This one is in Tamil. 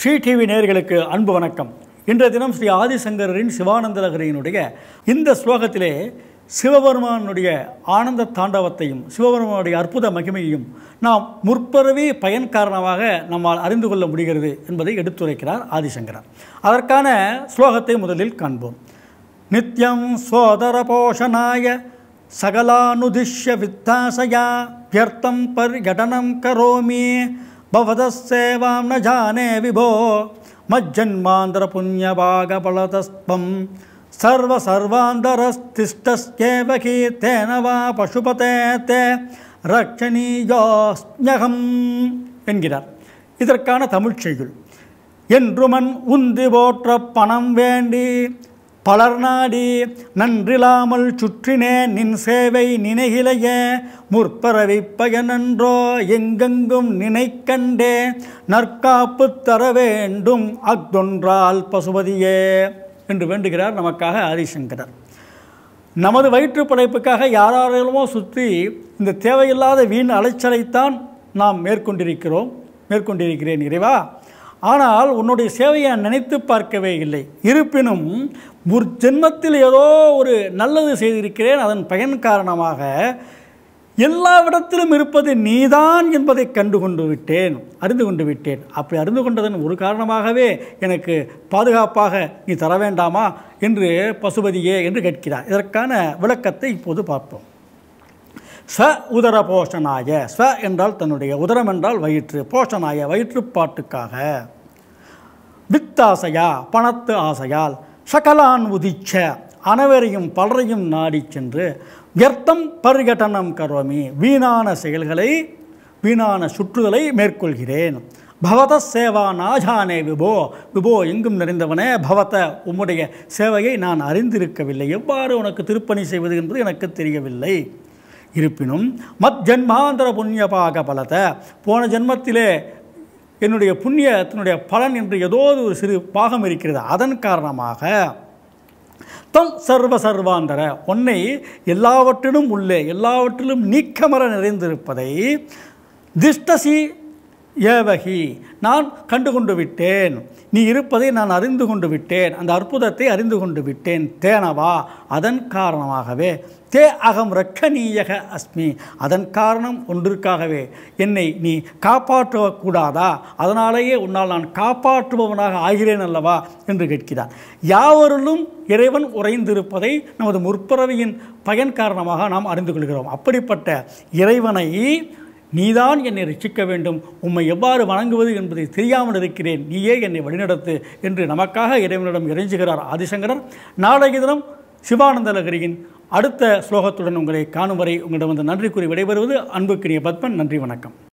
ஸ்ரீ டிவி நேர்களுக்கு அன்பு வணக்கம் இன்றைய தினம் ஸ்ரீ ஆதிசங்கரரின் சிவானந்தலகரியினுடைய இந்த ஸ்லோகத்திலே சிவபெருமானுடைய ஆனந்த தாண்டவத்தையும் சிவபெருமானுடைய அற்புத மகிமையையும் நாம் முற்பரவி பயன் காரணமாக நம்மால் அறிந்து கொள்ள முடிகிறது என்பதை எடுத்துரைக்கிறார் ஆதிசங்கரர் அதற்கான ஸ்லோகத்தை முதலில் காண்போம் நித்யம் சோதர போஷனாய சகலானுதிஷ்ய வித்தாசயா பியர்த்தம் பர்யடனம் கரோமி भवतस्सेवां न जाने विभो मज्जन्मान्तरपुण्यभागफलतस्त्वं सर्वसर्वान्तरस्तिष्ठस्येव कीर्तेन वा பசுபதே தே ரக்ஷணீயோஸ்மியகம் என்கிறார் இதற்கான தமிழ்ச்செய்யுள் என்றுமன் உந்தி போற்ற பணம் வேண்டி பலர் நாடி நன்றிலாமல் சுற்றினேன் நின் சேவை நினைகிலைய முற்பறவை பயனன்றோ எங்கெங்கும் நினைக்கண்டே நற்காப்பு தர வேண்டும் அத்தொன்றால் பசுபதியே என்று வேண்டுகிறார் நமக்காக ஆதிசங்கரர் நமது வயிற்று படைப்புக்காக யாராரெல்லாமோ சுற்றி இந்த தேவையில்லாத வீண் அலைச்சலைத்தான் நாம் மேற்கொண்டிருக்கிறோம் மேற்கொண்டிருக்கிறேன் இறைவா ஆனால் உன்னுடைய சேவையை நினைத்து பார்க்கவே இல்லை இருப்பினும் ஜென்மத்தில் ஏதோ ஒரு நல்லது செய்திருக்கிறேன் அதன் பயன் காரணமாக எல்லா விடத்திலும் இருப்பது நீதான் என்பதை கண்டு கொண்டு விட்டேன் அறிந்து கொண்டு விட்டேன் அப்படி அறிந்து கொண்டதன் ஒரு காரணமாகவே எனக்கு பாதுகாப்பாக நீ தர வேண்டாமா என்று பசுபதியே என்று கேட்கிறார் இதற்கான விளக்கத்தை இப்போது பார்ப்போம் ச உதர போஷனாய ச என்றால் தன்னுடைய உதரம் என்றால் வயிற்று போஷனாய வயிற்றுப்பாட்டுக்காக வித்தாசையா பணத்து ஆசையால் சகலான் உதிச்ச அனைவரையும் பலரையும் நாடி சென்று வியர்த்தம் பரிகட்டனம் கரோமி வீணான செயல்களை வீணான சுற்றுதலை மேற்கொள்கிறேன் பவத சேவா நாஜானே விபோ விபோ எங்கும் நிறைந்தவனே பவத உம்முடைய சேவையை நான் அறிந்திருக்கவில்லை எவ்வாறு உனக்கு திருப்பணி செய்வது என்பது எனக்கு தெரியவில்லை இருப்பினும் மத் ஜென்மாந்தர புண்ணியபாக பலத்தை போன ஜென்மத்திலே என்னுடைய புண்ணியத்தினுடைய பலன் என்று ஏதோ ஒரு சிறு பாகம் இருக்கிறது அதன் காரணமாக தம் சர்வ சர்வாந்தர உன்னை எல்லாவற்றிலும் உள்ளே எல்லாவற்றிலும் நீக்கமர நிறைந்திருப்பதை திஷ்டசி ஏவகி நான் கண்டு கொண்டு விட்டேன் நீ இருப்பதை நான் அறிந்து கொண்டு விட்டேன் அந்த அற்புதத்தை அறிந்து கொண்டு விட்டேன் தேனவா அதன் காரணமாகவே தே அகம் ரக்கணீயக அஸ்மி அதன் காரணம் ஒன்றிற்காகவே என்னை நீ காப்பாற்றக்கூடாதா அதனாலேயே உன்னால் நான் காப்பாற்றுபவனாக ஆகிறேன் அல்லவா என்று கேட்கிறார் யாவருளும் இறைவன் உறைந்திருப்பதை நமது முற்பிறவியின் பயன் காரணமாக நாம் அறிந்து கொள்கிறோம் அப்படிப்பட்ட இறைவனை நீதான் என்னை ரட்சிக்க வேண்டும் உம்மை எவ்வாறு வணங்குவது என்பதை தெரியாமல் இருக்கிறேன் நீயே என்னை வழிநடத்து என்று நமக்காக இறைவனிடம் இறைஞ்சுகிறார் ஆதிசங்கரர் நாளைய தினம் சிவானந்த நகரியின் அடுத்த ஸ்லோகத்துடன் உங்களை காணும் வரை உங்களிடம் வந்து நன்றி கூறி விடைபெறுவது அன்புக்குரிய பத்மன் நன்றி வணக்கம்